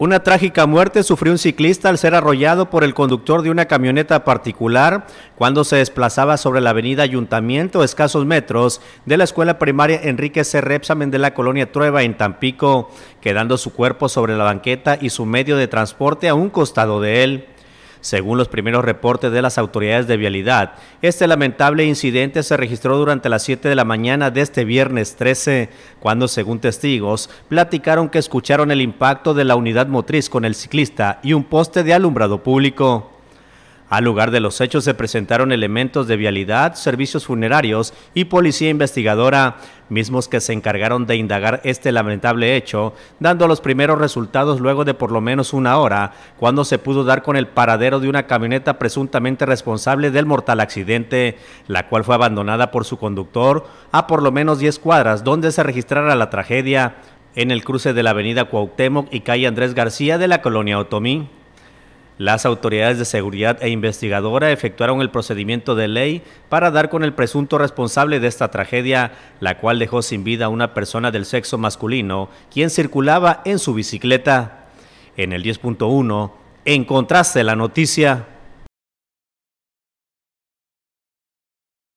Una trágica muerte sufrió un ciclista al ser arrollado por el conductor de una camioneta particular cuando se desplazaba sobre la avenida Ayuntamiento, escasos metros de la escuela primaria Enrique C. Repsamen de la colonia Trueba en Tampico, quedando su cuerpo sobre la banqueta y su medio de transporte a un costado de él. Según los primeros reportes de las autoridades de vialidad, este lamentable incidente se registró durante las 7 de la mañana de este viernes 13, cuando según testigos platicaron que escucharon el impacto de la unidad motriz con el ciclista y un poste de alumbrado público. Al lugar de los hechos se presentaron elementos de vialidad, servicios funerarios y policía investigadora, mismos que se encargaron de indagar este lamentable hecho, dando los primeros resultados luego de por lo menos una hora, cuando se pudo dar con el paradero de una camioneta presuntamente responsable del mortal accidente, la cual fue abandonada por su conductor a por lo menos 10 cuadras donde se registrara la tragedia, en el cruce de la avenida Cuauhtémoc y calle Andrés García de la colonia Otomí. Las autoridades de seguridad e investigadora efectuaron el procedimiento de ley para dar con el presunto responsable de esta tragedia, la cual dejó sin vida a una persona del sexo masculino, quien circulaba en su bicicleta. En el 10.1, encontraste la noticia.